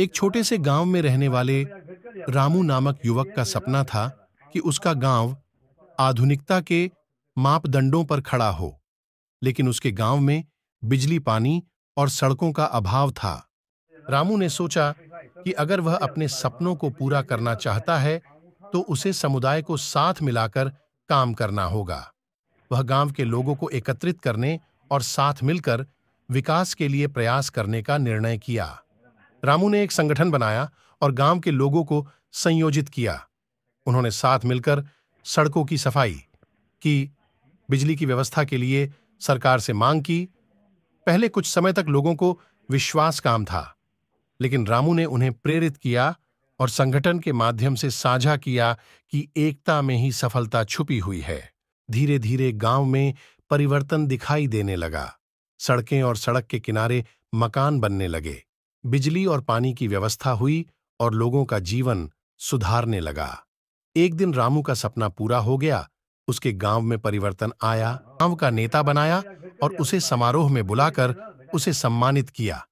एक छोटे से गांव में रहने वाले रामू नामक युवक का सपना था कि उसका गांव आधुनिकता के मापदंडों पर खड़ा हो लेकिन उसके गांव में बिजली पानी और सड़कों का अभाव था रामू ने सोचा कि अगर वह अपने सपनों को पूरा करना चाहता है तो उसे समुदाय को साथ मिलाकर काम करना होगा वह गांव के लोगों को एकत्रित करने और साथ मिलकर विकास के लिए प्रयास करने का निर्णय किया रामू ने एक संगठन बनाया और गांव के लोगों को संयोजित किया उन्होंने साथ मिलकर सड़कों की सफाई की बिजली की व्यवस्था के लिए सरकार से मांग की पहले कुछ समय तक लोगों को विश्वास काम था लेकिन रामू ने उन्हें प्रेरित किया और संगठन के माध्यम से साझा किया कि एकता में ही सफलता छुपी हुई है धीरे धीरे गांव में परिवर्तन दिखाई देने लगा सड़कें और सड़क के किनारे मकान बनने लगे बिजली और पानी की व्यवस्था हुई और लोगों का जीवन सुधारने लगा एक दिन रामू का सपना पूरा हो गया उसके गांव में परिवर्तन आया गांव का नेता बनाया और उसे समारोह में बुलाकर उसे सम्मानित किया